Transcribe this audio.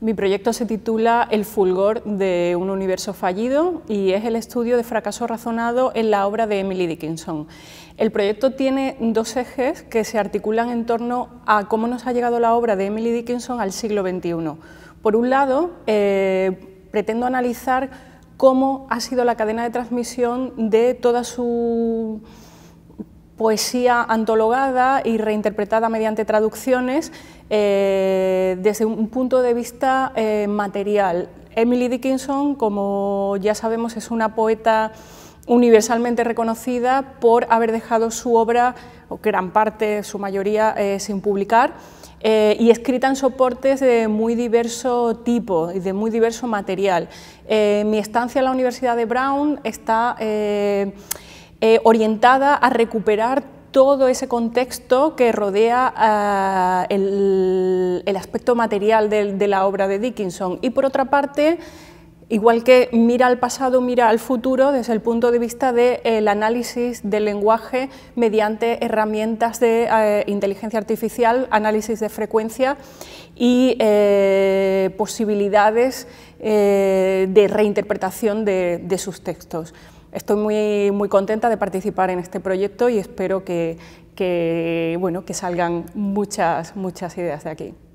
Mi proyecto se titula El fulgor de un universo fallido y es el estudio de fracaso razonado en la obra de Emily Dickinson. El proyecto tiene dos ejes que se articulan en torno a cómo nos ha llegado la obra de Emily Dickinson al siglo XXI. Por un lado, eh, pretendo analizar cómo ha sido la cadena de transmisión de toda su poesía antologada y reinterpretada mediante traducciones eh, desde un punto de vista eh, material. Emily Dickinson, como ya sabemos, es una poeta universalmente reconocida por haber dejado su obra, o gran parte, su mayoría, eh, sin publicar y escrita en soportes de muy diverso tipo y de muy diverso material. mi estancia en la Universidad de Brown está eh, orientada a recuperar todo ese contexto que rodea eh, el, aspecto material de, la obra de Dickinson. Y por otra parte, Igual que mira al pasado, mira al futuro desde el punto de vista del eh, análisis del lenguaje mediante herramientas de inteligencia artificial, análisis de frecuencia y posibilidades de reinterpretación de sus textos. Estoy muy, muy contenta de participar en este proyecto y espero que, bueno, que salgan muchas, muchas ideas de aquí.